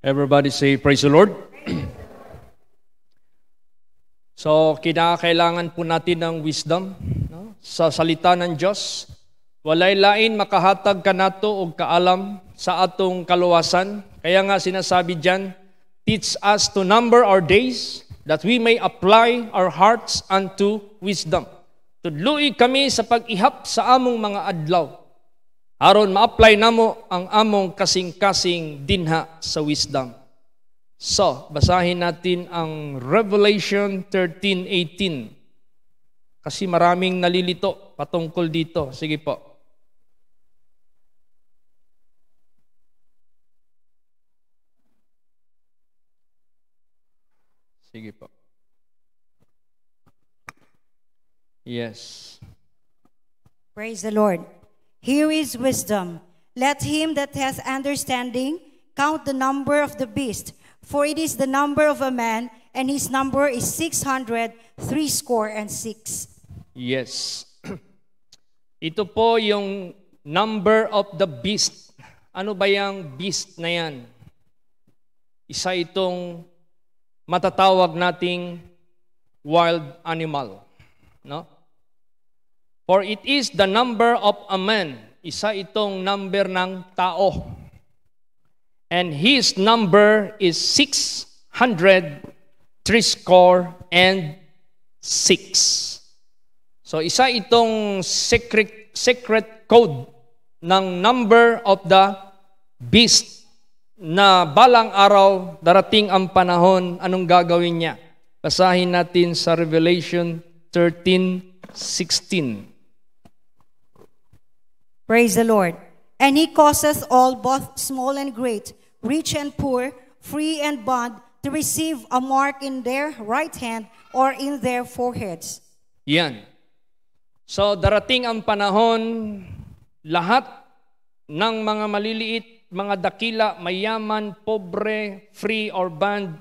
Everybody say, Praise the Lord. so, kinakailangan po natin ng wisdom no? sa salita ng Diyos. Walay lain makahatag ka nato o kaalam sa atong kaluwasan. Kaya nga sinasabi dyan, Teach us to number our days that we may apply our hearts unto wisdom. Tudlui kami sa pag-ihap sa among mga adlaw aron ma-apply namo ang among kasing-kasing dinha sa wisdom. So, basahin natin ang Revelation 13:18. Kasi maraming nalilito patungkol dito. Sige po. Sige po. Yes. Praise the Lord. Here is wisdom. Let him that has understanding count the number of the beast, for it is the number of a man, and his number is six hundred threescore and six. Yes. Ito po yung number of the beast. Ano ba yung beast na yan? Isa itong matatawag nating wild animal. No? For it is the number of a man. Isa itong number ng tao. And his number is 600 triscore and 6. So isa itong secret, secret code ng number of the beast na balang araw darating ang panahon, anong gagawin niya? Basahin natin sa Revelation 13, 16. Praise the Lord. And he causeth all, both small and great, rich and poor, free and bond, to receive a mark in their right hand or in their foreheads. Yan. So darating ang panahon, lahat ng mga maliliit, mga dakila, mayaman, pobre, free or bond,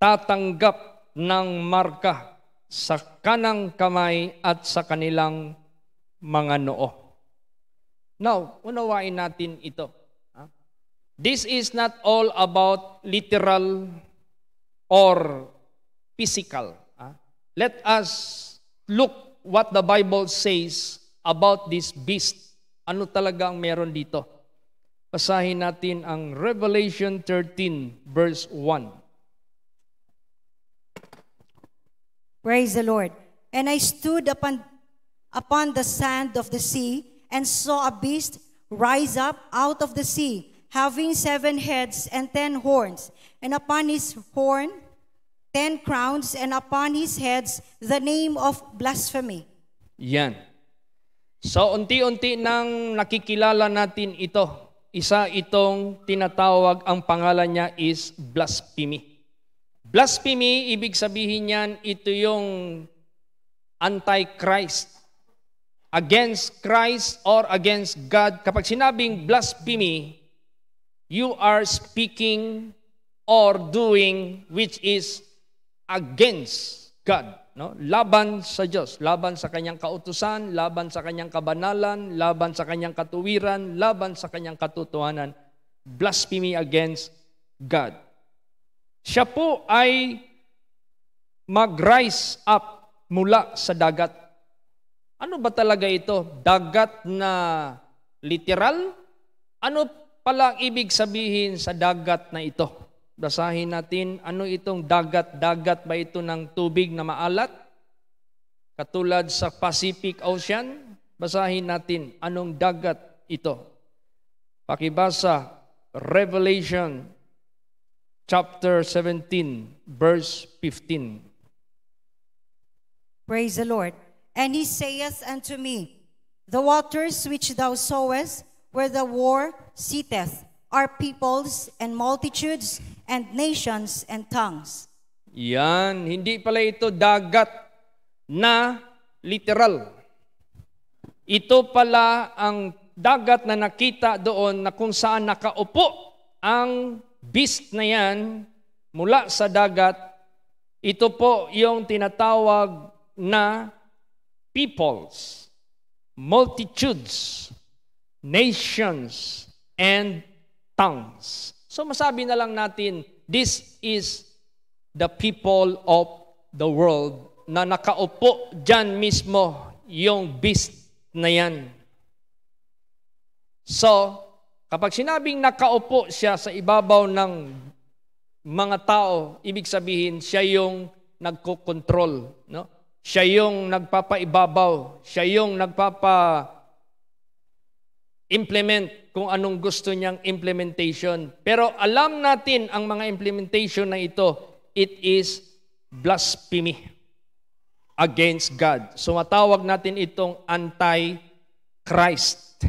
tatanggap ng marka sa kanang kamay at sa kanilang mga noo. Now, unawain natin ito. This is not all about literal or physical. Let us look what the Bible says about this beast. Ano talaga ang meron dito? Basahin natin ang Revelation 13 verse 1. Praise the Lord. And I stood upon upon the sand of the sea and saw a beast rise up out of the sea, having seven heads and ten horns, and upon his horn ten crowns, and upon his heads the name of blasphemy. Yan. So unti-unti nang nakikilala natin ito. Isa itong tinatawag ang pangalan niya is blasphemy. Blasphemy, ibig sabihin niyan, ito yung antichrist against Christ or against God, kapag sinabing blasphemy, you are speaking or doing which is against God. No? Laban sa Diyos, laban sa kanyang kautusan, laban sa kanyang kabanalan, laban sa kanyang katuwiran, laban sa kanyang katotohanan. Blasphemy against God. Siya po ay mag-rise up mula sa dagat ano ba talaga ito? Dagat na literal? Ano pala ang ibig sabihin sa dagat na ito? Basahin natin, ano itong dagat? Dagat ba ito ng tubig na maalat? Katulad sa Pacific Ocean? Basahin natin, anong dagat ito? Pakibasa, Revelation chapter 17, verse 15. Praise the Lord. And he saith unto me, The waters which thou sowest, where the war sitteth, are peoples and multitudes and nations and tongues. Yan, hindi pala ito dagat na literal. Ito pala ang dagat na nakita doon na kung saan nakaupo ang beast na yan mula sa dagat. Ito po yung tinatawag na peoples, multitudes, nations, and tongues. So masabi na lang natin, this is the people of the world na nakaupo dyan mismo yung beast na yan. So, kapag sinabing nakaupo siya sa ibabaw ng mga tao, ibig sabihin siya yung nagkokontrol, no? Siya yung nagpapaibabaw. Siya yung nagpapa implement kung anong gusto niyang implementation. Pero alam natin ang mga implementation na ito. It is blasphemy against God. So matawag natin itong anti-Christ.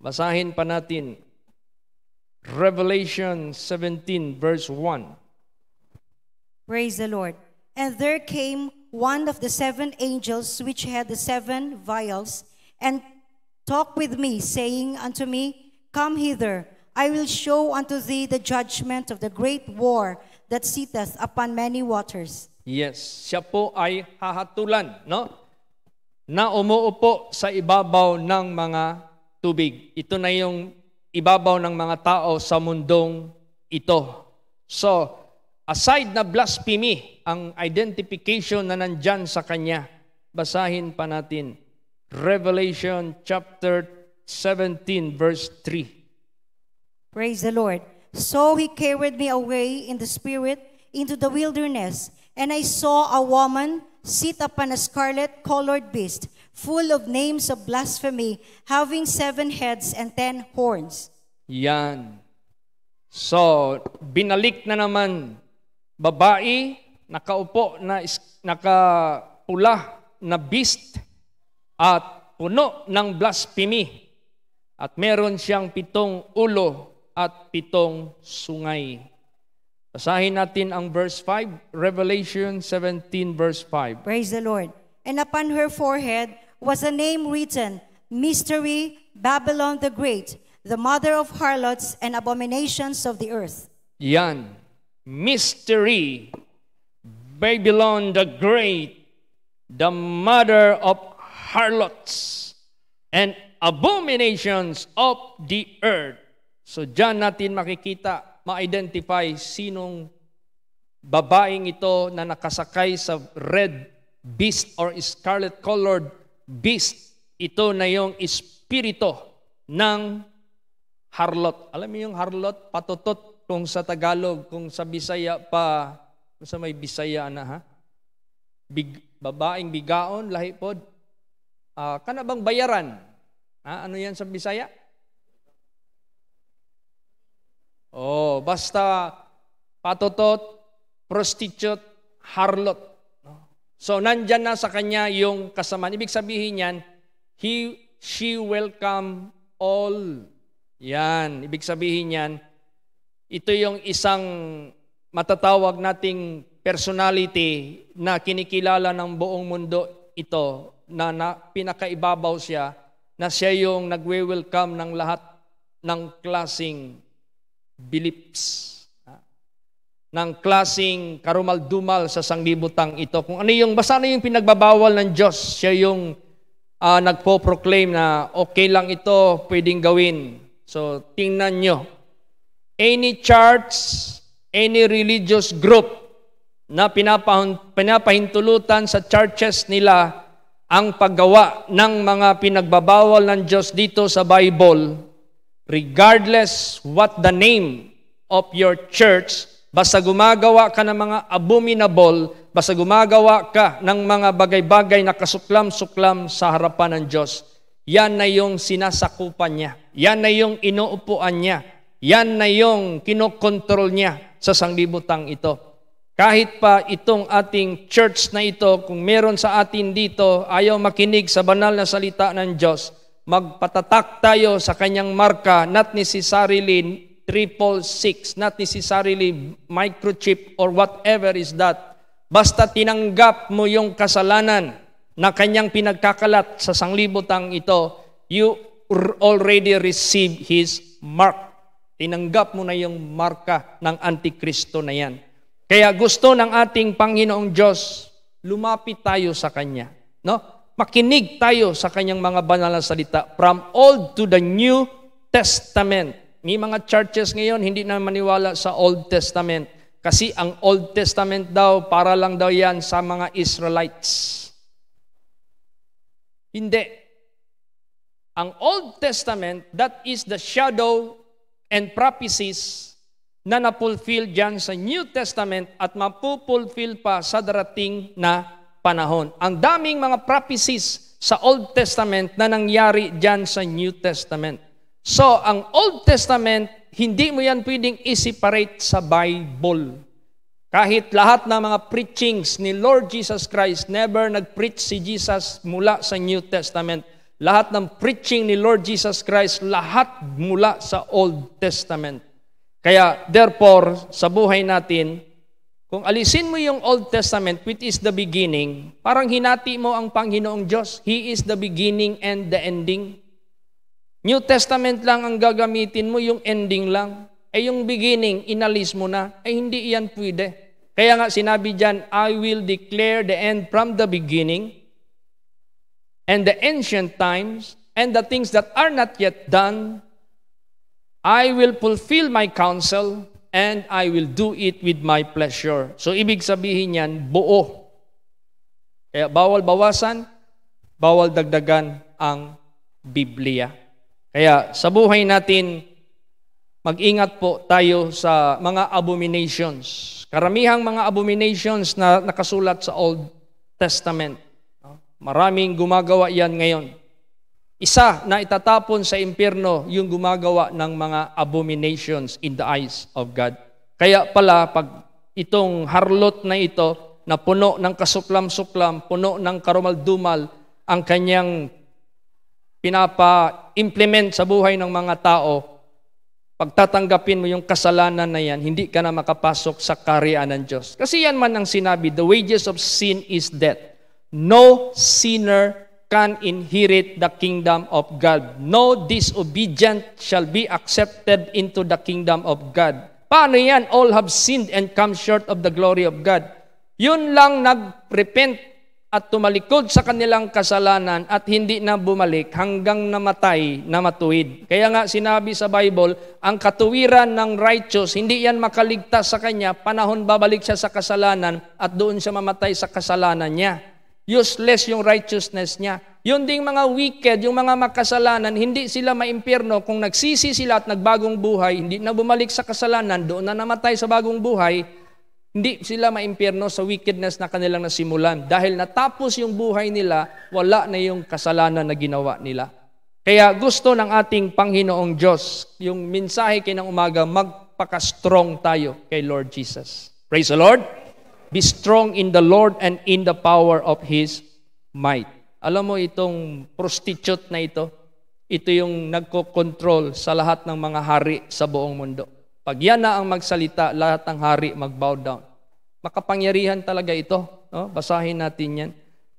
Basahin pa natin. Revelation 17 verse 1. Praise the Lord. And there came one of the seven angels which had the seven vials, and talked with me, saying unto me, Come hither, I will show unto thee the judgment of the great war that sitteth upon many waters. Yes, siya po ay hahatulan, no? Na umuupo sa ibabaw ng mga tubig. Ito na yung ibabaw ng mga tao sa mundong ito. So, Aside na blasphemy, ang identification na nandyan sa kanya. Basahin pa natin. Revelation chapter 17 verse 3. Praise the Lord. So he carried me away in the spirit into the wilderness, and I saw a woman sit upon a scarlet colored beast, full of names of blasphemy, having seven heads and ten horns. Yan. So, binalik na naman babae, nakaupo na nakapula na beast at puno ng blasphemy. At meron siyang pitong ulo at pitong sungay. Basahin natin ang verse 5, Revelation 17 verse 5. Praise the Lord. And upon her forehead was a name written, Mystery Babylon the Great, the mother of harlots and abominations of the earth. Yan mystery, Babylon the Great, the mother of harlots and abominations of the earth. So dyan natin makikita, ma-identify sinong babaeng ito na nakasakay sa red beast or scarlet colored beast. Ito na yung espirito ng harlot. Alam mo yung harlot, patutot kung sa Tagalog, kung sa Bisaya pa, sa may Bisaya na ha? Big, babaeng bigaon, lahi pod. Uh, kana bang bayaran? Ha? Ano yan sa Bisaya? Oh, basta patotot, prostitute, harlot. So, nandyan na sa kanya yung kasamaan. Ibig sabihin yan, he, she welcome all. Yan. Ibig sabihin yan, ito yung isang matatawag nating personality na kinikilala ng buong mundo ito na, na pinakaibabaw siya na siya yung nagwe-welcome ng lahat ng klasing beliefs ng klasing karumal-dumal sa sanglibutang ito. Kung ano yung, basta ano yung pinagbabawal ng Diyos, siya yung uh, nagpo-proclaim na okay lang ito, pwedeng gawin. So, tingnan nyo any church, any religious group na pinapahintulutan sa churches nila ang paggawa ng mga pinagbabawal ng Diyos dito sa Bible, regardless what the name of your church, basta gumagawa ka ng mga abominable, basta gumagawa ka ng mga bagay-bagay na kasuklam-suklam sa harapan ng Diyos, yan na yung sinasakupan niya. Yan na yung inuupuan niya yan na yung kinokontrol niya sa sanglibutang ito. Kahit pa itong ating church na ito, kung meron sa atin dito, ayaw makinig sa banal na salita ng Diyos, magpatatak tayo sa kanyang marka, not necessarily triple six, not necessarily microchip or whatever is that. Basta tinanggap mo yung kasalanan na kanyang pinagkakalat sa sanglibutang ito, you already receive His mark. Tinanggap mo na yung marka ng Antikristo na yan. Kaya gusto ng ating Panginoong Diyos, lumapit tayo sa Kanya. No? Makinig tayo sa Kanyang mga banal na salita from Old to the New Testament. May mga churches ngayon hindi na maniwala sa Old Testament. Kasi ang Old Testament daw, para lang daw yan sa mga Israelites. Hindi. Ang Old Testament, that is the shadow and prophecies na napulfill dyan sa New Testament at mapupulfill pa sa darating na panahon. Ang daming mga prophecies sa Old Testament na nangyari dyan sa New Testament. So, ang Old Testament, hindi mo yan pwedeng i-separate sa Bible. Kahit lahat ng mga preachings ni Lord Jesus Christ, never nag-preach si Jesus mula sa New Testament lahat ng preaching ni Lord Jesus Christ, lahat mula sa Old Testament. Kaya therefore, sa buhay natin, kung alisin mo yung Old Testament, which is the beginning, parang hinati mo ang Panginoong Diyos. He is the beginning and the ending. New Testament lang ang gagamitin mo, yung ending lang. Eh yung beginning, inalis mo na. Ay eh, hindi iyan pwede. Kaya nga sinabi dyan, I will declare the end from the beginning and the ancient times and the things that are not yet done, I will fulfill my counsel and I will do it with my pleasure. So ibig sabihin yan, buo. Kaya bawal bawasan, bawal dagdagan ang Biblia. Kaya sa buhay natin, mag-ingat po tayo sa mga abominations. Karamihang mga abominations na nakasulat sa Old Testament Maraming gumagawa yan ngayon. Isa na itatapon sa impyerno yung gumagawa ng mga abominations in the eyes of God. Kaya pala, pag itong harlot na ito, na puno ng kasuklam-suklam, puno ng karumal-dumal, ang kanyang pinapa-implement sa buhay ng mga tao, pagtatanggapin mo yung kasalanan na yan, hindi ka na makapasok sa karian ng Diyos. Kasi yan man ang sinabi, the wages of sin is death. No sinner can inherit the kingdom of God. No disobedient shall be accepted into the kingdom of God. Paano yan? All have sinned and come short of the glory of God. Yun lang nag at tumalikod sa kanilang kasalanan at hindi na bumalik hanggang namatay na matuwid. Kaya nga sinabi sa Bible, ang katuwiran ng righteous, hindi yan makaligtas sa kanya, panahon babalik siya sa kasalanan at doon siya mamatay sa kasalanan niya. Useless yung righteousness niya. Yun ding mga wicked, yung mga makasalanan, hindi sila maimpirno. Kung nagsisi sila at nagbagong buhay, hindi na bumalik sa kasalanan, doon na namatay sa bagong buhay, hindi sila maimpirno sa wickedness na kanilang nasimulan. Dahil natapos yung buhay nila, wala na yung kasalanan na ginawa nila. Kaya gusto ng ating Panginoong Diyos, yung mensahe kinang umaga, magpaka-strong tayo kay Lord Jesus. Praise the Lord! Be strong in the Lord and in the power of His might. Alam mo itong prostitute na ito, ito yung nagko-control sa lahat ng mga hari sa buong mundo. Pag yan na ang magsalita, lahat ng hari mag-bow down. Makapangyarihan talaga ito. No? Basahin natin yan.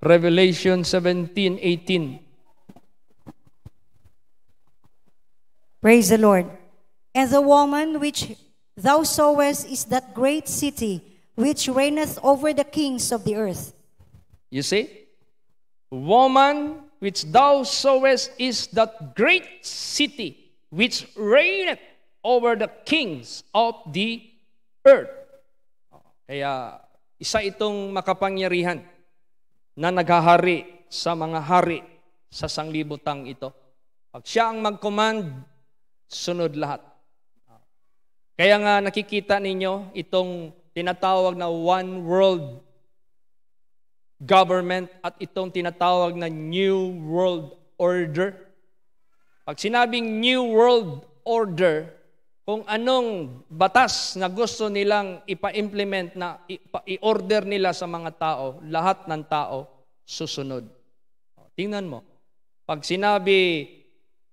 Revelation 17:18. Praise the Lord. And the woman which thou sawest is that great city, which reigneth over the kings of the earth. You see? Woman, which thou sowest is that great city which reigneth over the kings of the earth. Kaya isa itong makapangyarihan na naghahari sa mga hari sa sanglibutang ito. Pag siya ang mag-command, sunod lahat. Kaya nga nakikita ninyo itong tinatawag na one world government at itong tinatawag na new world order. Pag sinabing new world order, kung anong batas na gusto nilang ipa-implement na i-order nila sa mga tao, lahat ng tao susunod. Tingnan mo. Pag sinabi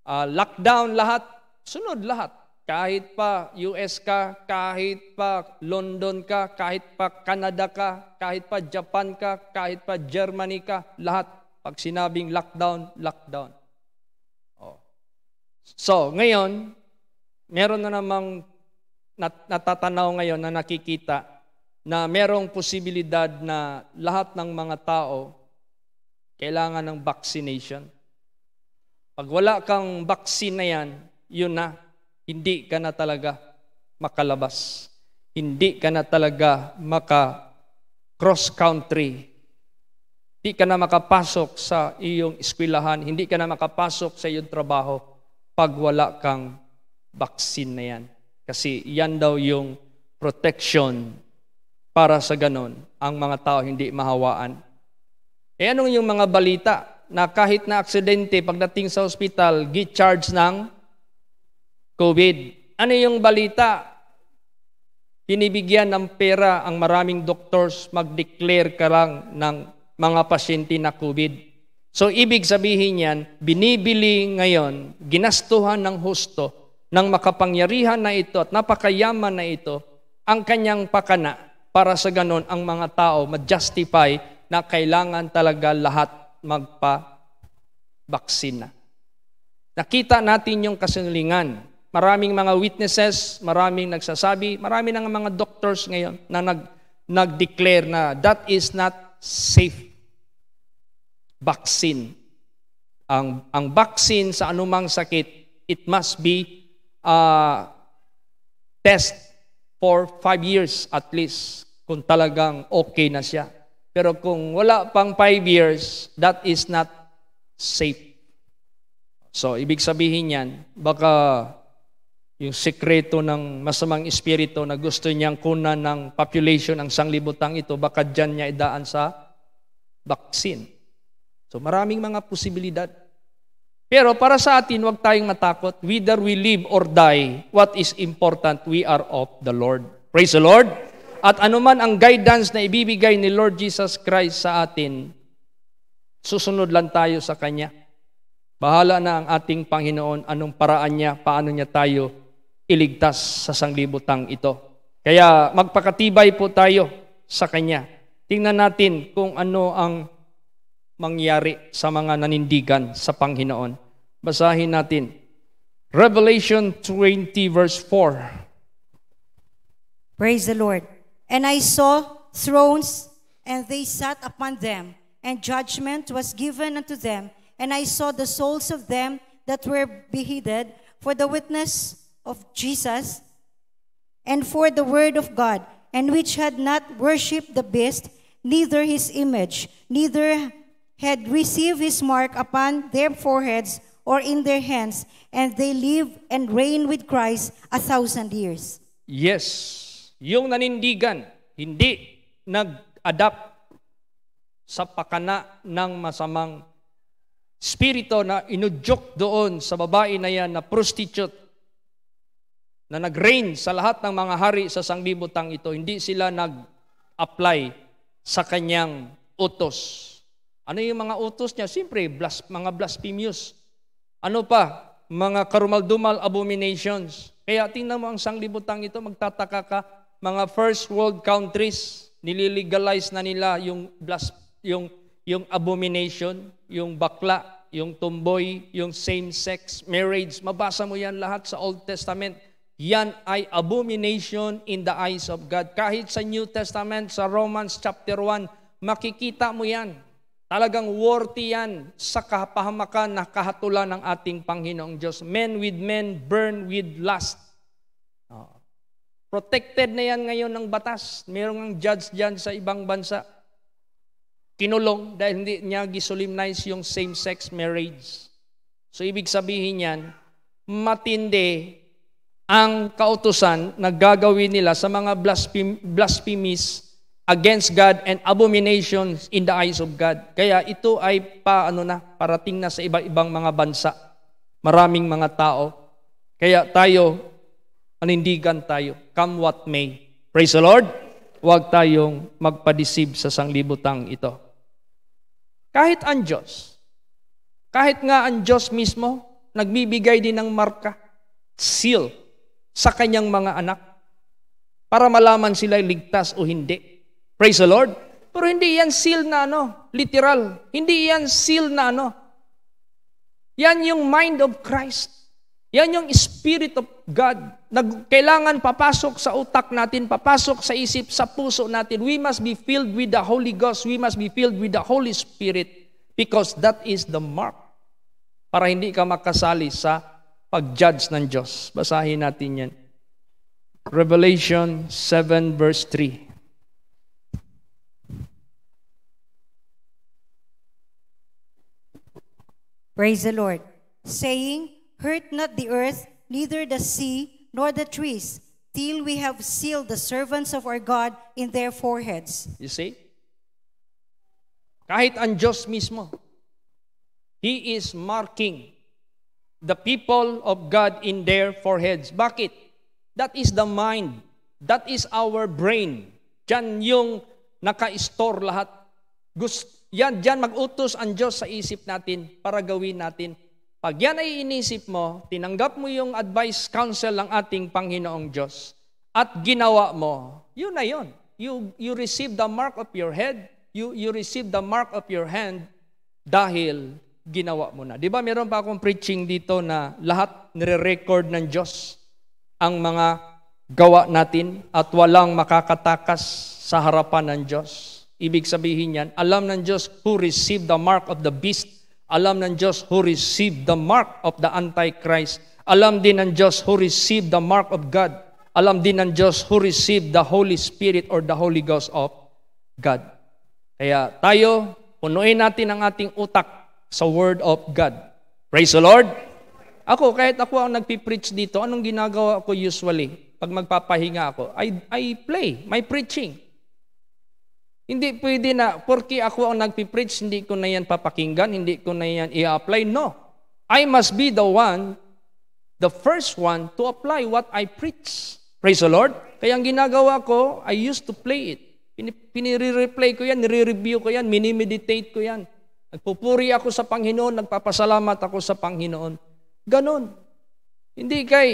uh, lockdown lahat, sunod lahat kahit pa US ka, kahit pa London ka, kahit pa Canada ka, kahit pa Japan ka, kahit pa Germany ka, lahat. Pag sinabing lockdown, lockdown. Oh. So, ngayon, meron na namang nat- natatanaw ngayon na nakikita na merong posibilidad na lahat ng mga tao kailangan ng vaccination. Pag wala kang vaccine na yan, yun na, hindi ka na talaga makalabas. Hindi ka na talaga maka cross country. Hindi ka na makapasok sa iyong eskwelahan, hindi ka na makapasok sa iyong trabaho pag wala kang vaccine na yan. Kasi yan daw yung protection para sa ganon ang mga tao hindi mahawaan. E anong yung mga balita na kahit na aksidente pagdating sa ospital, gi-charge ng COVID. Ano yung balita? Pinibigyan ng pera ang maraming doctors mag-declare ka lang ng mga pasyente na COVID. So ibig sabihin niyan, binibili ngayon, ginastuhan ng husto, ng makapangyarihan na ito at napakayaman na ito, ang kanyang pakana para sa ganon ang mga tao mag justify na kailangan talaga lahat magpa-baksina. Nakita natin yung kasinlingan Maraming mga witnesses, maraming nagsasabi, marami ng mga doctors ngayon na nag, nag-declare na that is not safe vaccine. Ang, ang vaccine sa anumang sakit, it must be uh, test for five years at least kung talagang okay na siya. Pero kung wala pang five years, that is not safe. So, ibig sabihin yan, baka yung sekreto ng masamang espiritu na gusto niyang kunan ng population ang sanglibutan ito, baka dyan niya idaan sa vaccine. So maraming mga posibilidad. Pero para sa atin, huwag tayong matakot. Whether we live or die, what is important, we are of the Lord. Praise the Lord! At anuman ang guidance na ibibigay ni Lord Jesus Christ sa atin, susunod lang tayo sa Kanya. Bahala na ang ating Panginoon, anong paraan niya, paano niya tayo iligtas sa sanglibutang ito. Kaya magpakatibay po tayo sa Kanya. Tingnan natin kung ano ang mangyari sa mga nanindigan sa Panginoon. Basahin natin. Revelation 20 verse 4. Praise the Lord. And I saw thrones, and they sat upon them, and judgment was given unto them. And I saw the souls of them that were beheaded for the witness of Jesus and for the word of God, and which had not worshipped the beast, neither his image, neither had received his mark upon their foreheads or in their hands, and they live and reign with Christ a thousand years. Yes, yung nanindigan, hindi nag-adapt sa pakana ng masamang spirito na inudyok doon sa babae na yan na prostitute na nag-reign sa lahat ng mga hari sa sanglibutang ito, hindi sila nag-apply sa kanyang utos. Ano yung mga utos niya? Siyempre, blas, mga blasphemous. Ano pa? Mga karumaldumal abominations. Kaya tingnan mo ang sanglibutang ito, magtataka ka, mga first world countries, nililegalize na nila yung, blas, yung, yung abomination, yung bakla, yung tumboy, yung same-sex marriage. Mabasa mo yan lahat sa Old Testament yan ay abomination in the eyes of God. Kahit sa New Testament, sa Romans chapter 1, makikita mo yan. Talagang worthy yan sa kapahamakan na kahatulan ng ating Panginoong Diyos. Men with men burn with lust. Ah. Protected na yan ngayon ng batas. Merong ang judge dyan sa ibang bansa. Kinulong dahil hindi niya gisolimnize yung same-sex marriage. So ibig sabihin yan, matindi ang kautusan na gagawin nila sa mga blasphemies against God and abominations in the eyes of God. Kaya ito ay paano na, parating na sa iba-ibang mga bansa. Maraming mga tao. Kaya tayo, panindigan tayo. Come what may. Praise the Lord. Huwag tayong magpadisib sa sanglibutang ito. Kahit ang Diyos, kahit nga ang Diyos mismo, nagbibigay din ng marka, seal, sa kanyang mga anak para malaman sila ligtas o hindi. Praise the Lord. Pero hindi yan seal na ano, literal. Hindi yan seal na ano. Yan yung mind of Christ. Yan yung Spirit of God na kailangan papasok sa utak natin, papasok sa isip, sa puso natin. We must be filled with the Holy Ghost. We must be filled with the Holy Spirit because that is the mark para hindi ka makasali sa pag-judge ng Diyos. Basahin natin yan. Revelation 7 verse 3. Praise the Lord. Saying, Hurt not the earth, neither the sea, nor the trees, till we have sealed the servants of our God in their foreheads. You see? Kahit ang Diyos mismo, He is marking the people of God in their foreheads. Bakit? That is the mind. That is our brain. Diyan yung naka-store lahat. Gust, yan, diyan mag-utos ang Diyos sa isip natin para gawin natin. Pag yan ay inisip mo, tinanggap mo yung advice counsel ng ating Panginoong Diyos at ginawa mo, yun na yun. You, you receive the mark of your head, you, you receive the mark of your hand dahil ginawa mo na. Di ba meron pa akong preaching dito na lahat nire-record ng Diyos ang mga gawa natin at walang makakatakas sa harapan ng Diyos. Ibig sabihin yan, alam ng Diyos who received the mark of the beast. Alam ng Diyos who received the mark of the Antichrist. Alam din ng Diyos who received the mark of God. Alam din ng Diyos who received the Holy Spirit or the Holy Ghost of God. Kaya tayo, punuin natin ang ating utak sa Word of God. Praise the Lord! Ako, kahit ako ang nagpipreach dito, anong ginagawa ko usually? Pag magpapahinga ako, I, I play my preaching. Hindi pwede na, porque ako ang nagpipreach, hindi ko na yan papakinggan, hindi ko na yan i-apply. No. I must be the one, the first one to apply what I preach. Praise the Lord! Kaya ang ginagawa ko, I used to play it. Pinire-replay ko yan, nire-review ko yan, mini-meditate ko yan. Nagpupuri ako sa Panginoon, nagpapasalamat ako sa Panginoon. Ganon. Hindi kay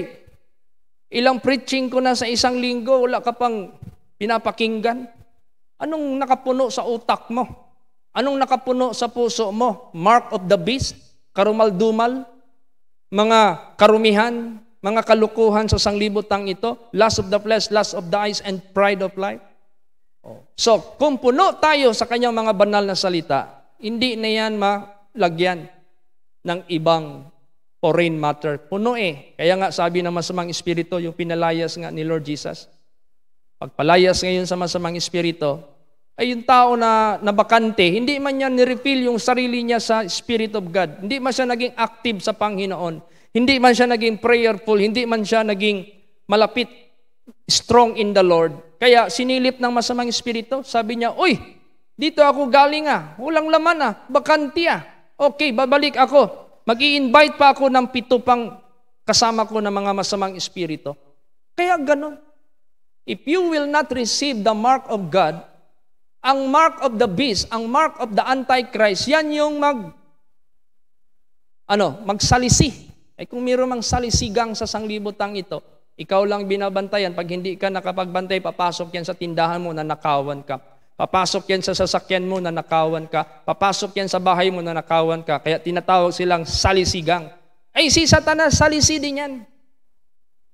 ilang preaching ko na sa isang linggo, wala ka pang pinapakinggan. Anong nakapuno sa utak mo? Anong nakapuno sa puso mo? Mark of the beast? Karumaldumal? Mga karumihan? Mga kalukuhan sa sanglibutang ito? Last of the flesh, last of the eyes, and pride of life? Oh. So, kung puno tayo sa kanyang mga banal na salita, hindi na yan malagyan ng ibang foreign matter. Puno eh. Kaya nga sabi ng masamang espiritu, yung pinalayas nga ni Lord Jesus, pagpalayas ngayon sa masamang espiritu, ay yung tao na nabakante, hindi man niya nirefill yung sarili niya sa Spirit of God. Hindi man siya naging active sa Panginoon. Hindi man siya naging prayerful. Hindi man siya naging malapit, strong in the Lord. Kaya sinilip ng masamang espiritu, sabi niya, Uy, dito ako galing ah. Walang laman ah. Bakanti ah. Okay, babalik ako. mag invite pa ako ng pito pang kasama ko ng mga masamang espiritu. Kaya ganun. If you will not receive the mark of God, ang mark of the beast, ang mark of the antichrist, yan yung mag ano, magsalisi. Ay kung mayroong mang salisigang sa sanglibotang ito, ikaw lang binabantayan. Pag hindi ka nakapagbantay, papasok yan sa tindahan mo na nakawan ka. Papasok yan sa sasakyan mo na nakawan ka. Papasok yan sa bahay mo na nakawan ka. Kaya tinatawag silang salisigang. Ay, si Satanas, salisi din yan.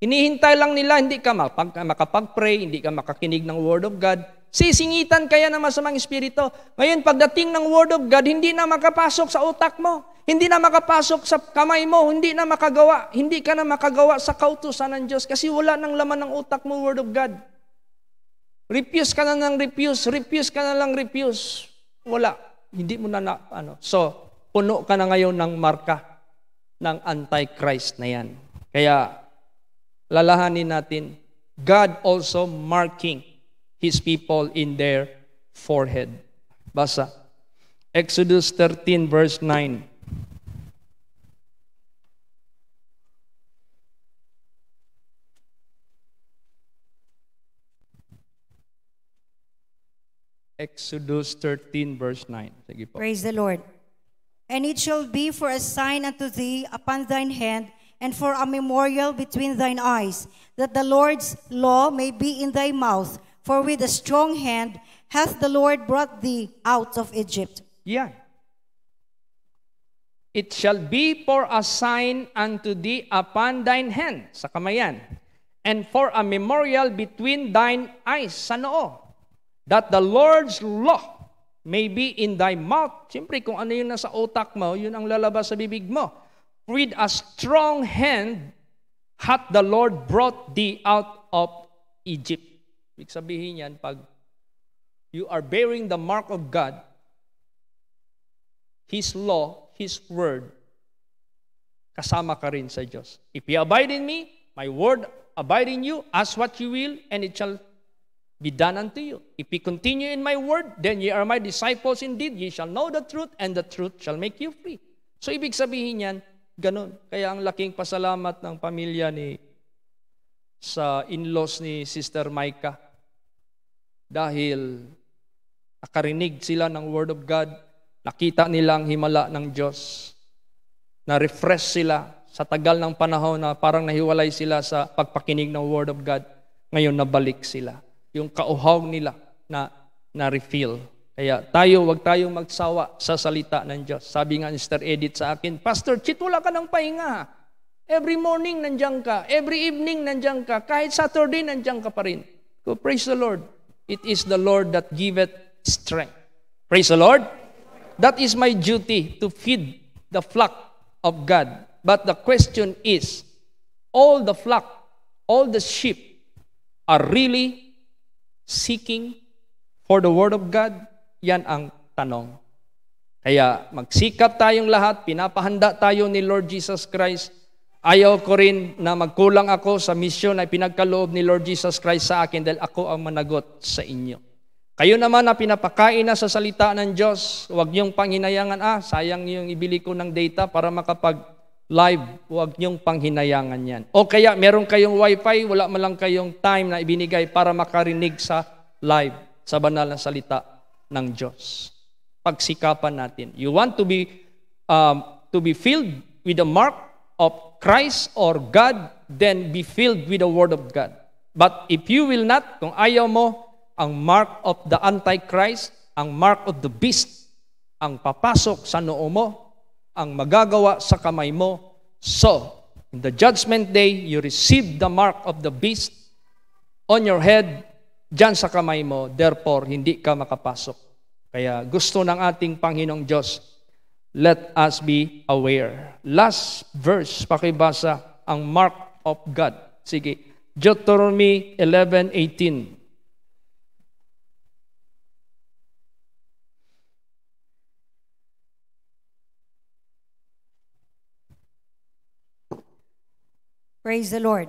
Hinihintay lang nila, hindi ka makapag-pray, hindi ka makakinig ng Word of God. Sisingitan kaya ng masamang espiritu. Ngayon, pagdating ng Word of God, hindi na makapasok sa utak mo. Hindi na makapasok sa kamay mo. Hindi na makagawa. Hindi ka na makagawa sa kautusan ng Diyos kasi wala nang laman ng utak mo, Word of God. Refuse ka na ng refuse, refuse ka na lang refuse. Wala. Hindi mo na, na ano. So, puno ka na ngayon ng marka ng Antichrist na yan. Kaya, lalahanin natin, God also marking His people in their forehead. Basa. Exodus 13 verse 9. Exodus 13 verse 9. Sige po. Praise the Lord. And it shall be for a sign unto thee upon thine hand, and for a memorial between thine eyes, that the Lord's law may be in thy mouth. For with a strong hand hath the Lord brought thee out of Egypt. Yeah. It shall be for a sign unto thee upon thine hand, sa kamayan, and for a memorial between thine eyes, sa noo that the Lord's law may be in thy mouth. Siyempre, kung ano yung nasa utak mo, yun ang lalabas sa bibig mo. With a strong hand hath the Lord brought thee out of Egypt. Ibig sabihin yan, pag you are bearing the mark of God, His law, His word, kasama ka rin sa Diyos. If you abide in me, my word abide in you, ask what you will, and it shall be done unto you. If ye continue in my word, then ye are my disciples indeed. Ye shall know the truth, and the truth shall make you free. So ibig sabihin yan, ganun. Kaya ang laking pasalamat ng pamilya ni sa in-laws ni Sister Micah dahil nakarinig sila ng Word of God, nakita nila ang himala ng Diyos, na-refresh sila sa tagal ng panahon na parang nahiwalay sila sa pagpakinig ng Word of God, ngayon nabalik sila yung kauhaw nila na na-refill. Kaya tayo, wag tayong magsawa sa salita ng Diyos. Sabi nga ni Sister Edith sa akin, Pastor Chit, wala ka ng pahinga. Every morning nandiyan ka. Every evening nandiyan ka. Kahit Saturday nandiyan ka pa rin. So praise the Lord. It is the Lord that giveth strength. Praise the Lord. That is my duty to feed the flock of God. But the question is, all the flock, all the sheep are really seeking for the Word of God? Yan ang tanong. Kaya magsikap tayong lahat, pinapahanda tayo ni Lord Jesus Christ. Ayaw ko rin na magkulang ako sa misyon na pinagkaloob ni Lord Jesus Christ sa akin dahil ako ang managot sa inyo. Kayo naman na pinapakain na sa salita ng Diyos, huwag niyong panghinayangan, ah, sayang yung ibili ko ng data para makapag live, huwag niyong panghinayangan yan. O kaya meron kayong wifi, wala man lang kayong time na ibinigay para makarinig sa live, sa banal na salita ng Diyos. Pagsikapan natin. You want to be, um, to be filled with the mark of Christ or God, then be filled with the Word of God. But if you will not, kung ayaw mo, ang mark of the Antichrist, ang mark of the beast, ang papasok sa noo mo, ang magagawa sa kamay mo. So, in the judgment day, you receive the mark of the beast on your head, dyan sa kamay mo, therefore, hindi ka makapasok. Kaya gusto ng ating Panginoong Diyos, let us be aware. Last verse, pakibasa, ang mark of God. Sige, Deuteronomy 11.18. Praise the Lord.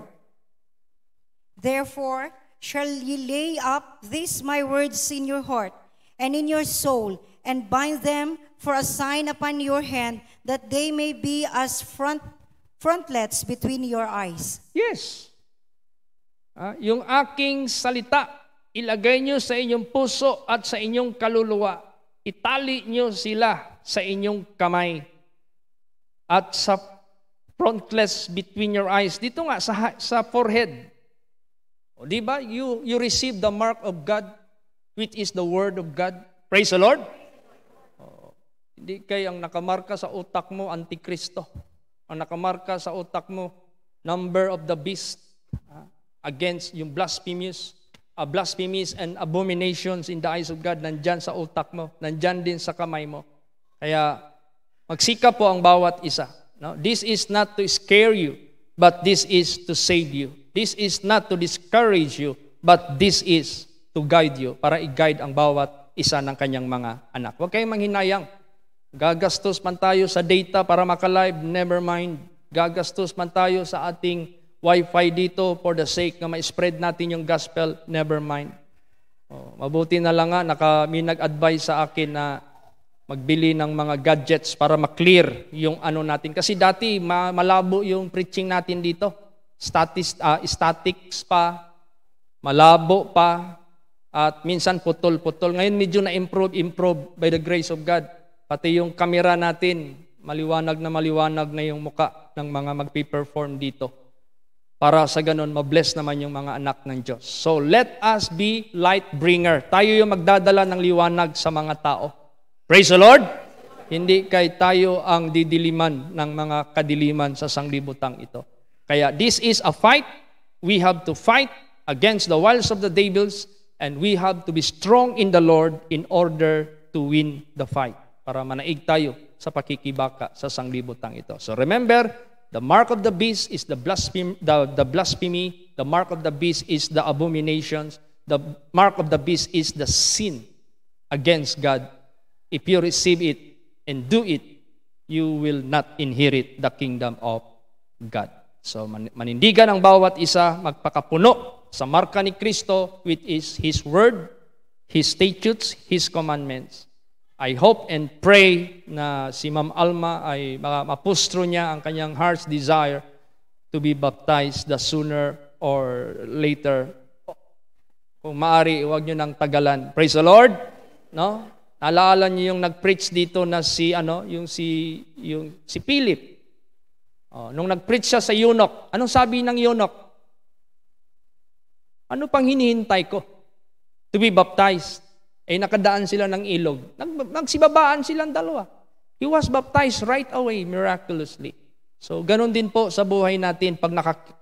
Therefore, shall ye lay up these my words in your heart and in your soul, and bind them for a sign upon your hand, that they may be as front, frontlets between your eyes. Yes. Uh, yung aking salita, ilagay nyo sa inyong puso at sa inyong kaluluwa. Itali nyo sila sa inyong kamay. At sa frontless between your eyes. Dito nga, sa, sa forehead. di ba? You, you receive the mark of God, which is the word of God. Praise the Lord. O, hindi kay ang nakamarka sa utak mo, antikristo. Ang nakamarka sa utak mo, number of the beast against yung blasphemous uh, blasphemies and abominations in the eyes of God nandyan sa utak mo, nandyan din sa kamay mo. Kaya magsikap po ang bawat isa. No? This is not to scare you, but this is to save you. This is not to discourage you, but this is to guide you, para i-guide ang bawat isa ng kanyang mga anak. Huwag kayong manghinayang. Gagastos man tayo sa data para makalive, never mind. Gagastos man tayo sa ating wifi dito for the sake na ma-spread natin yung gospel, never mind. Oh, mabuti na lang nga, naka, may nag-advise sa akin na magbili ng mga gadgets para ma-clear yung ano natin. Kasi dati ma- malabo yung preaching natin dito. Statist, uh, statics pa, malabo pa, at minsan putol-putol. Ngayon medyo na-improve, improve by the grace of God. Pati yung kamera natin, maliwanag na maliwanag na yung muka ng mga magpi-perform dito. Para sa ganun, mabless naman yung mga anak ng Diyos. So let us be light bringer. Tayo yung magdadala ng liwanag sa mga tao. Praise the Lord! Hindi kay tayo ang didiliman ng mga kadiliman sa sanglibutang ito. Kaya this is a fight. We have to fight against the wiles of the devils and we have to be strong in the Lord in order to win the fight para manaig tayo sa pakikibaka sa sanglibutang ito. So remember, the mark of the beast is the blasphemy, the, the blasphemy, the mark of the beast is the abominations, the mark of the beast is the sin against God If you receive it and do it, you will not inherit the kingdom of God. So manindigan ang bawat isa magpakapuno sa marka ni Kristo which is His Word, His statutes, His commandments. I hope and pray na si Ma'am Alma ay mapustro niya ang kanyang heart's desire to be baptized the sooner or later. Kung maari, huwag niyo nang tagalan. Praise the Lord! No? Naalala niyo yung nag-preach dito na si ano, yung si yung si Philip. Oh, nung nag-preach siya sa Yunok, anong sabi ng Yunok? Ano pang hinihintay ko? To be baptized. Eh nakadaan sila ng ilog. Nag, nagsibabaan silang dalawa. He was baptized right away miraculously. So ganun din po sa buhay natin pag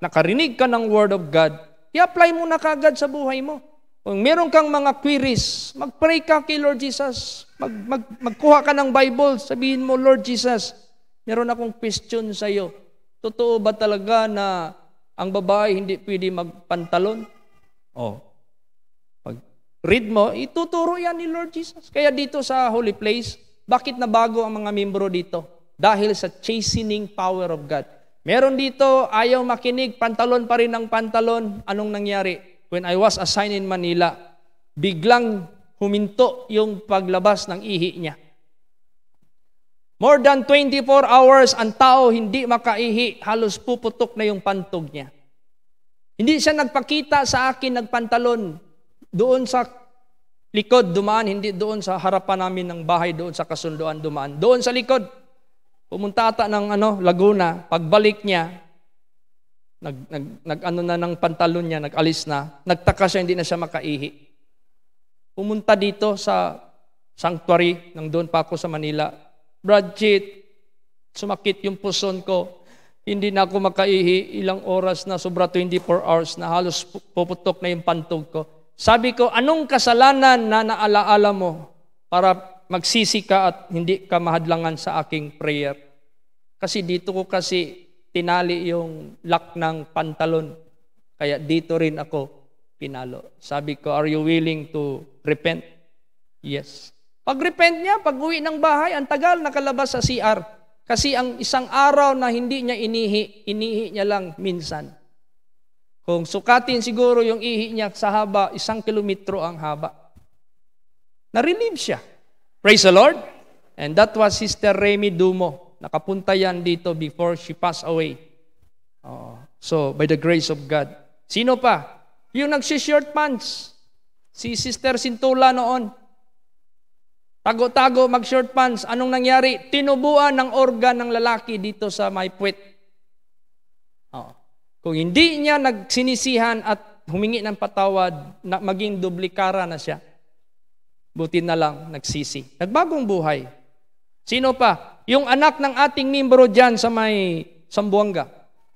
nakarinig ka ng word of God, i-apply mo na kagad sa buhay mo. Kung meron kang mga queries, mag-pray ka kay Lord Jesus. Mag, mag, magkuha ka ng Bible, sabihin mo, Lord Jesus, meron akong question sa iyo. Totoo ba talaga na ang babae hindi pwede magpantalon? Oh. Pag read mo, ituturo yan ni Lord Jesus. Kaya dito sa holy place, bakit na bago ang mga membro dito? Dahil sa chastening power of God. Meron dito, ayaw makinig, pantalon pa rin ang pantalon. Anong nangyari? when I was assigned in Manila, biglang huminto yung paglabas ng ihi niya. More than 24 hours ang tao hindi makaihi, halos puputok na yung pantog niya. Hindi siya nagpakita sa akin nagpantalon doon sa likod dumaan, hindi doon sa harapan namin ng bahay, doon sa kasunduan dumaan. Doon sa likod. Pumunta ata ng ano, Laguna, pagbalik niya, nag, nag, nag ano na ng pantalon niya, nagalis na, nagtaka siya, hindi na siya makaihi. Pumunta dito sa sanctuary, nang doon pa ako sa Manila. Brad Pitt, sumakit yung puson ko. Hindi na ako makaihi. Ilang oras na, sobra 24 hours na, halos puputok na yung pantog ko. Sabi ko, anong kasalanan na naalaala mo para magsisi ka at hindi ka mahadlangan sa aking prayer? Kasi dito ko kasi pinali yung lock ng pantalon. Kaya dito rin ako pinalo. Sabi ko, are you willing to repent? Yes. Pag-repent niya, pag-uwi ng bahay, ang tagal nakalabas sa CR. Kasi ang isang araw na hindi niya inihi, inihi niya lang minsan. Kung sukatin siguro yung ihi niya sa haba, isang kilometro ang haba. Na-relieve siya. Praise the Lord. And that was Sister Remy Dumo. Nakapunta yan dito before she passed away. Oh, so, by the grace of God. Sino pa? Yung nagsishort pants. Si Sister Sintula noon. Tago-tago mag-short pants. Anong nangyari? Tinubuan ng organ ng lalaki dito sa may puwet. Oh. Kung hindi niya nagsinisihan at humingi ng patawad, na maging dublikara na siya. Buti na lang nagsisi. Nagbagong buhay. Sino pa? Yung anak ng ating mimbro dyan sa may Sambuanga,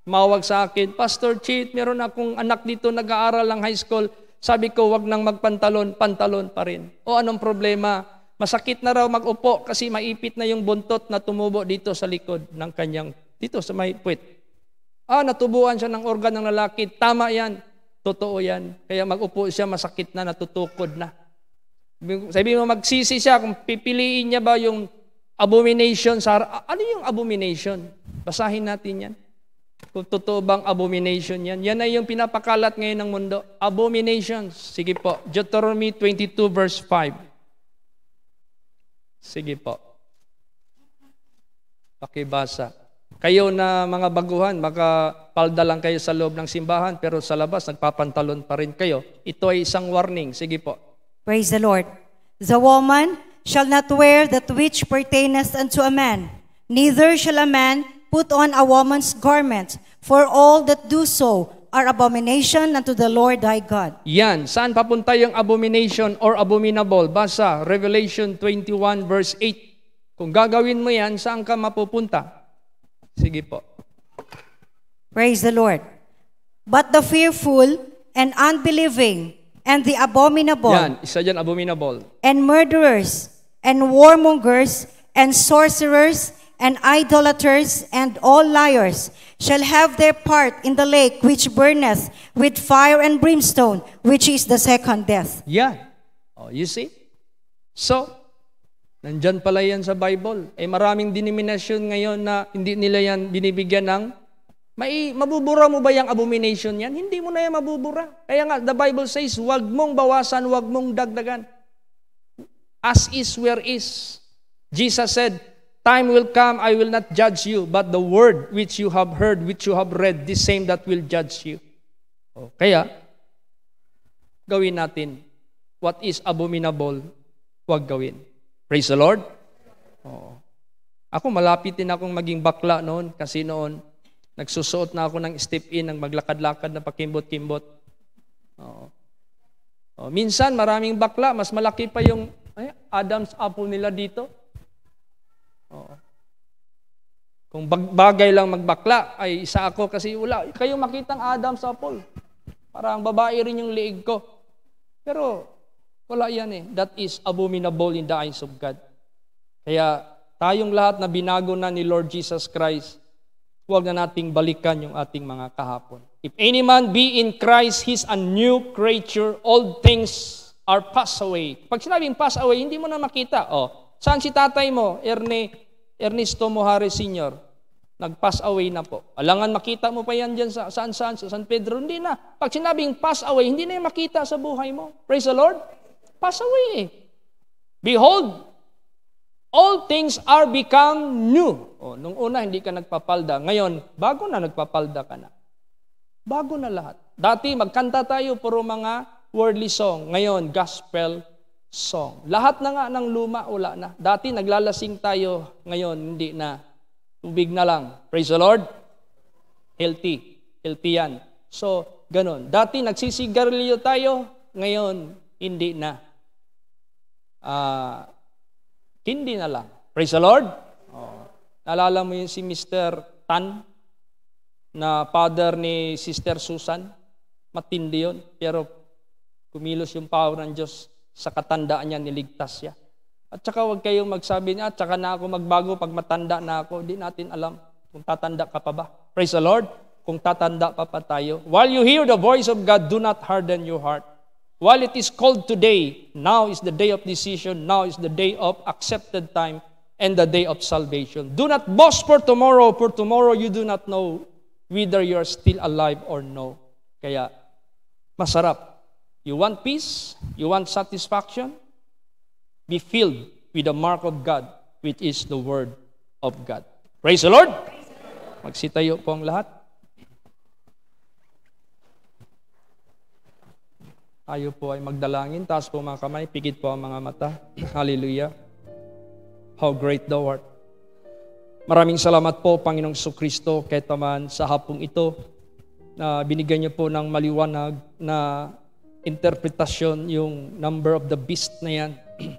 mawag sa akin, Pastor Cheat, meron akong anak dito nag-aaral ng high school. Sabi ko, wag nang magpantalon, pantalon pa rin. O anong problema? Masakit na raw magupo kasi maipit na yung buntot na tumubo dito sa likod ng kanyang, dito sa may puwit. Ah, natubuan siya ng organ ng lalaki. Tama yan. Totoo yan. Kaya magupo siya, masakit na, natutukod na. Sabi mo, magsisi siya kung pipiliin niya ba yung Abominations are, ano yung abomination? Basahin natin yan. Kung totoo bang abomination yan. Yan ay yung pinapakalat ngayon ng mundo. Abominations. Sige po. Deuteronomy 22 verse 5. Sige po. Pakibasa. Kayo na mga baguhan, baka palda lang kayo sa loob ng simbahan, pero sa labas, nagpapantalon pa rin kayo. Ito ay isang warning. Sige po. Praise the Lord. The woman shall not wear that which pertaineth unto a man, neither shall a man put on a woman's garment, for all that do so are abomination unto the Lord thy God. Yan, saan papunta yung abomination or abominable? Basa, Revelation 21 verse 8. Kung gagawin mo yan, saan ka mapupunta? Sige po. Praise the Lord. But the fearful and unbelieving And the abominable. Yan, isa dyan abominable. And murderers, and warmongers, and sorcerers, and idolaters, and all liars shall have their part in the lake which burneth with fire and brimstone, which is the second death. Yan. Oh, you see? So, nandyan pala yan sa Bible. Eh maraming denomination ngayon na hindi nila yan binibigyan ng may, mabubura mo ba yung abomination yan? Hindi mo na yan mabubura. Kaya nga, the Bible says, huwag mong bawasan, huwag mong dagdagan. As is, where is. Jesus said, Time will come, I will not judge you, but the word which you have heard, which you have read, the same that will judge you. O, oh, kaya, gawin natin what is abominable, huwag gawin. Praise the Lord. Oh. Ako, malapit din akong maging bakla noon kasi noon, Nagsusuot na ako ng step-in, ng maglakad-lakad na pakimbot-kimbot. Oo. O, oh, minsan, maraming bakla, mas malaki pa yung ay, Adam's apple nila dito. Oo. Kung bagay lang magbakla, ay isa ako kasi wala. Kayong makitang Adam's apple. Parang babae rin yung liig ko. Pero wala yan eh. That is abominable in the eyes of God. Kaya tayong lahat na binago na ni Lord Jesus Christ, Huwag na nating balikan yung ating mga kahapon. If any man be in Christ, he's a new creature. All things are passed away. Pag sinabing passed away, hindi mo na makita. Oh, saan si tatay mo, Erne, Ernesto Mohare Sr.? Nag-pass away na po. Alangan makita mo pa yan dyan sa saan saan, sa San Pedro. Hindi na. Pag sinabing pass away, hindi na makita sa buhay mo. Praise the Lord. Pass away eh. Behold, all things are become new. O, nung una, hindi ka nagpapalda. Ngayon, bago na nagpapalda ka na. Bago na lahat. Dati, magkanta tayo puro mga worldly song. Ngayon, gospel song. Lahat na nga ng luma, wala na. Dati, naglalasing tayo. Ngayon, hindi na. Tubig na lang. Praise the Lord. Healthy. Healthy yan. So, ganun. Dati, nagsisigarilyo tayo. Ngayon, hindi na. Ah... Uh, Tindi na lang. Praise the Lord. Oh. Naalala mo yun si Mr. Tan na father ni Sister Susan? Matindi yun. Pero kumilos yung power ng Diyos sa katandaan niya, niligtas siya. At saka huwag kayong magsabi niya, at ah, saka na ako magbago pag matanda na ako. Hindi natin alam kung tatanda ka pa ba. Praise the Lord. Kung tatanda pa pa tayo. While you hear the voice of God, do not harden your heart While it is called today, now is the day of decision, now is the day of accepted time, and the day of salvation. Do not boast for tomorrow, for tomorrow you do not know whether you are still alive or no. Kaya, masarap. You want peace? You want satisfaction? Be filled with the mark of God, which is the Word of God. Praise the Lord! Magsitayo po ang lahat. Tayo po ay magdalangin, taas po mga kamay, pikit po ang mga mata. Hallelujah. How great thou art. Maraming salamat po, Panginoong Kristo, kahit naman sa hapong ito, na binigyan niyo po ng maliwanag na interpretasyon yung number of the beast na yan,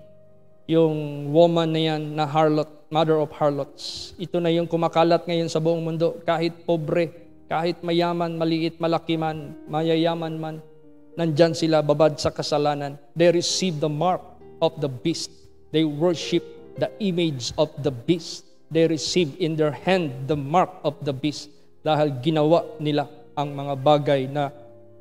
yung woman na yan na harlot, mother of harlots. Ito na yung kumakalat ngayon sa buong mundo, kahit pobre, kahit mayaman, maliit, malaki man, mayayaman man, nandyan sila babad sa kasalanan. They receive the mark of the beast. They worship the image of the beast. They receive in their hand the mark of the beast dahil ginawa nila ang mga bagay na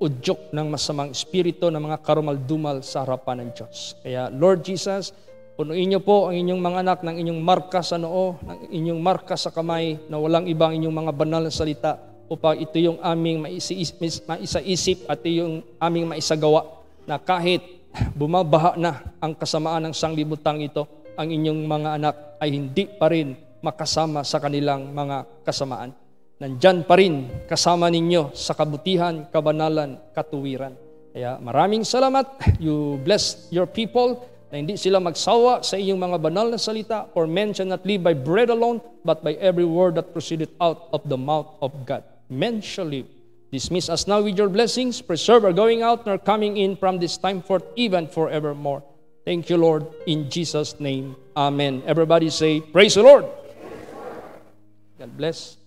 udyok ng masamang espiritu ng mga karumaldumal sa harapan ng Diyos. Kaya Lord Jesus, punuin niyo po ang inyong mga anak ng inyong marka sa noo, ng inyong marka sa kamay na walang ibang inyong mga banal na salita upang ito yung aming maisaisip at yung aming maisagawa na kahit bumabaha na ang kasamaan ng sanglibutang ito, ang inyong mga anak ay hindi pa rin makasama sa kanilang mga kasamaan. Nandyan pa rin kasama ninyo sa kabutihan, kabanalan, katuwiran. Kaya maraming salamat. You bless your people na hindi sila magsawa sa iyong mga banal na salita, for men shall not live by bread alone, but by every word that proceeded out of the mouth of God men shall live. Dismiss us now with your blessings. Preserve our going out nor coming in from this time forth, even forevermore. Thank you, Lord. In Jesus' name, amen. Everybody say, Praise the Lord. God bless.